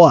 Ó,